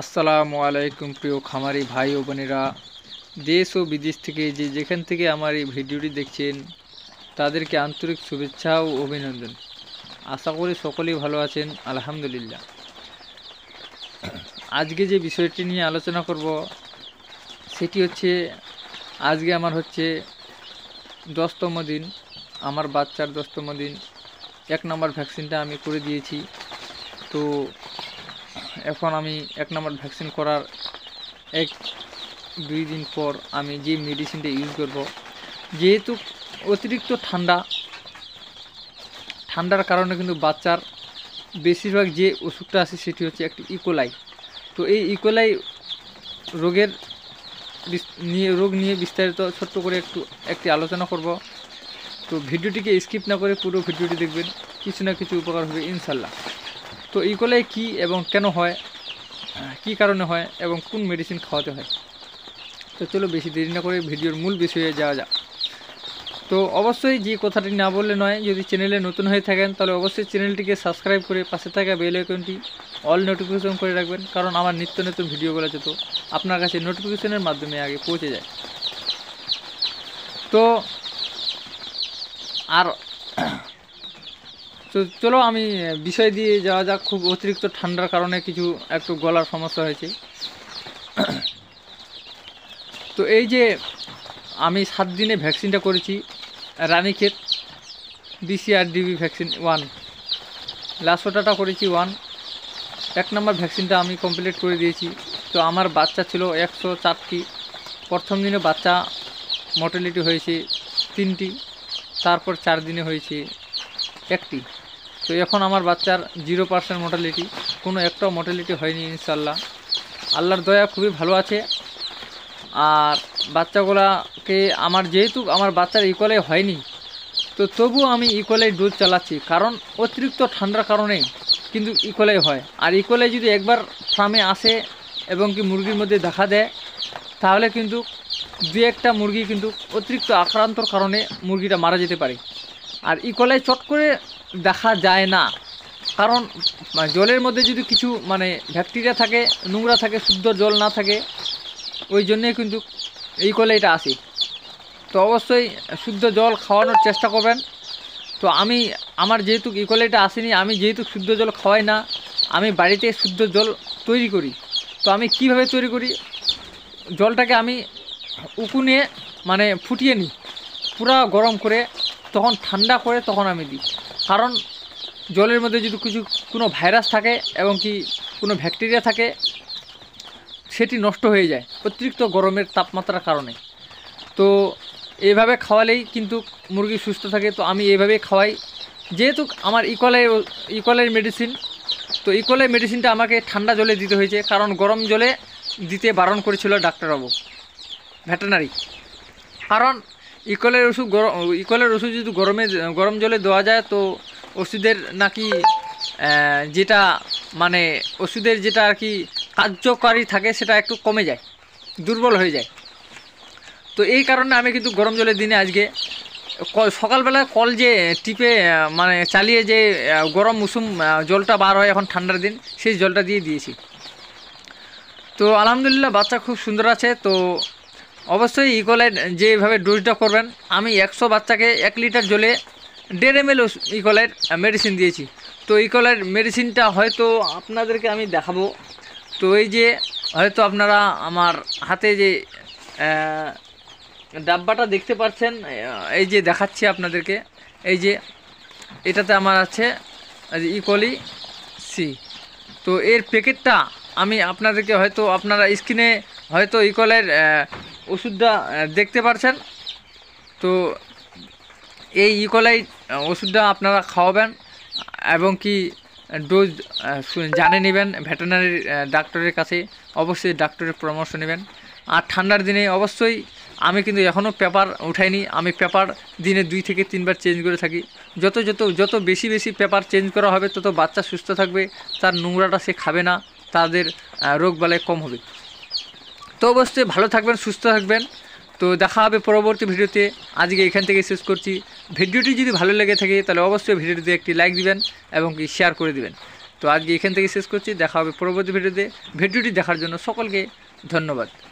আসসালামু আলাইকুম প্রিয় খামারি ভাই ও বোনেরা দেশ ও বিদেশ থেকে যে যেখান থেকে আমার এই ভিডিওটি দেখছেন তাদেরকে আন্তরিক শুভেচ্ছা ও অভিনন্দন আশা করি সকলেই ভালো আছেন আলহামদুলিল্লাহ আজকে যে বিষয়টি নিয়ে আলোচনা করব সেটি হচ্ছে আজকে আমার হচ্ছে দশতম দিন আমার বাচ্চার দশতম দিন এক নম্বর ভ্যাকসিনটা আমি করে দিয়েছি তো এখন আমি এক নম্বর ভ্যাকসিন করার এক দুই দিন পর আমি যে মেডিসিনটা ইউজ করব যেহেতু অতিরিক্ত ঠান্ডা ঠান্ডার কারণে কিন্তু বাচ্চার বেশিরভাগ যে ওষুধটা আছে সেটি হচ্ছে একটি ইকোলাই e. তো এই ইকোলাই e. রোগের নিয়ে রোগ নিয়ে বিস্তারিত ছোট্ট করে একটু একটি আলোচনা করব তো ভিডিওটিকে স্কিপ না করে পুরো ভিডিওটি দেখবেন কিছু না কিছু উপকার হবে ইনশাল্লাহ তো এই গলায় কী এবং কেন হয় কি কারণে হয় এবং কোন মেডিসিন খাওয়াতে হয় তো চলো বেশি দেরি না করে ভিডিওর মূল বিষয়ে যাওয়া যাক তো অবশ্যই যে কথাটি না বললে নয় যদি চ্যানেলে নতুন হয়ে থাকেন তাহলে অবশ্যই চ্যানেলটিকে সাবস্ক্রাইব করে পাশে থাকা বেল আইকনটি অল নোটিফিকেশন করে রাখবেন কারণ আমার নিত্য নতুন ভিডিওগুলো যেত আপনার কাছে নোটিফিকেশনের মাধ্যমে আগে পৌঁছে যায় তো আর তো চলো আমি বিষয় দিয়ে যাওয়া যাক খুব অতিরিক্ত ঠান্ডার কারণে কিছু একটু গলার সমস্যা হয়েছে তো এই যে আমি সাত দিনে ভ্যাকসিনটা করেছি Ranikhet BCR DB vaccine one লাসোটাটা করেছি ওয়ান এক নম্বর ভ্যাকসিনটা আমি কমপ্লিট করে দিয়েছি তো আমার বাচ্চা ছিল একশো চারটি প্রথম দিনে বাচ্চা মর্টালিটি হয়েছে তিনটি তারপর চার দিনে হয়েছে একটি তো এখন আমার বাচ্চার জিরো পার্সেন্ট মর্টালিটি কোনো একটাও মর্টালিটি হয়নি ইনশাল্লাহ আল্লাহর দয়া খুবই ভালো আছে আর বাচ্চাগুলাকে আমার যেহেতু আমার বাচ্চার ইকোয়ালে হয়নি তো তবু আমি ইকোয়ালে ডোজ চালাচ্ছি কারণ অতিরিক্ত ঠান্ডার কারণে কিন্তু ইকোয়ালে হয় আর ইকোয়ালে যদি একবার ফার্মে আসে এবং কি মুরগির মধ্যে দেখা দেয় তাহলে কিন্তু দু একটা মুরগি কিন্তু অতিরিক্ত আক্রান্তর কারণে মুরগিটা মারা যেতে পারে আর ইকোলাই চট করে দেখা যায় না কারণ মানে জলের মধ্যে যদি কিছু মানে ব্যাকটেরিয়া থাকে নোংরা থাকে শুদ্ধ জল না থাকে ওই জন্যে কিন্তু এই কলেইটা আসে তো অবশ্যই শুদ্ধ জল খাওয়ানোর চেষ্টা করবেন তো আমি আমার যেহেতু ইকোলাইটা আসেনি আমি যেহেতু শুদ্ধ জল খাওয়াই না আমি বাড়িতে শুদ্ধ জল তৈরি করি তো আমি কিভাবে তৈরি করি জলটাকে আমি উকুনে মানে ফুটিয়ে নিই পুরা গরম করে তখন ঠান্ডা করে তখন আমি দিই কারণ জলের মধ্যে যদি কিছু কোনো ভাইরাস থাকে এবং কি কোনো ব্যাকটেরিয়া থাকে সেটি নষ্ট হয়ে যায় অতিরিক্ত গরমের তাপমাত্রার কারণে তো এইভাবে খাওয়ালেই কিন্তু মুরগি সুস্থ থাকে তো আমি এইভাবেই খাওয়াই যেহেতু আমার ইকলের ইকলের মেডিসিন তো ইকলের মেডিসিনটা আমাকে ঠান্ডা জলে দিতে হয়েছে কারণ গরম জলে দিতে বারণ করেছিল ডাক্তারবাবু ভেটেনারি কারণ ইকলের ওষুধ গরম ইকলের ওষুধ যদি গরমে গরম জলে দেওয়া যায় তো ওষুধের নাকি যেটা মানে ওষুধের যেটা আর কি কার্যকারী থাকে সেটা একটু কমে যায় দুর্বল হয়ে যায় তো এই কারণে আমি কিন্তু গরম জলের দিনে আজকে সকালবেলা কল যে টিপে মানে চালিয়ে যে গরম মুসুম জলটা বার হয় এখন ঠান্ডার দিন সেই জলটা দিয়ে দিয়েছি তো আলহামদুলিল্লাহ বাচ্চা খুব সুন্দর আছে তো অবশ্যই ইকোলাইট যেভাবে ডোজটা করবেন আমি একশো বাচ্চাকে এক লিটার জলে দেড় এম এল ইকোলাইট মেডিসিন দিয়েছি তো ইকোলাইট মেডিসিনটা হয়তো আপনাদেরকে আমি দেখাবো তো এই যে হয়তো আপনারা আমার হাতে যে ডাব্বাটা দেখতে পাচ্ছেন এই যে দেখাচ্ছি আপনাদেরকে এই যে এটাতে আমার আছে ইকলি সি তো এর প্যাকেটটা আমি আপনাদেরকে হয়তো আপনারা স্ক্রিনে হয়তো ইকোলাইট ওষুধটা দেখতে পারছেন তো এই ইকোলাই e. ওষুধটা আপনারা খাওয়াবেন এবং কি ডোজ জানে নেবেন ভেটেনারি ডাক্তারের কাছে অবশ্যই ডাক্তারের পরামর্শ নেবেন আর ঠান্ডার দিনে অবশ্যই আমি কিন্তু এখনও পেপার উঠাইনি আমি পেপার দিনে দুই থেকে তিনবার চেঞ্জ করে থাকি যত যত যত বেশি বেশি পেপার চেঞ্জ করা হবে তত বাচ্চা সুস্থ থাকবে তার নোংরাটা সে খাবে না তাদের রোগ বালায় কম হবে তো অবশ্যই ভালো থাকবেন সুস্থ থাকবেন তো দেখা হবে পরবর্তী ভিডিওতে আজকে এখান থেকে শেষ করছি ভিডিওটি যদি ভালো লেগে থাকে তাহলে অবশ্যই ভিডিওটিতে একটি লাইক দিবেন এবং শেয়ার করে দিবেন তো আজকে এখান থেকে শেষ করছি দেখা হবে পরবর্তী ভিডিওতে ভিডিওটি দেখার জন্য সকলকে ধন্যবাদ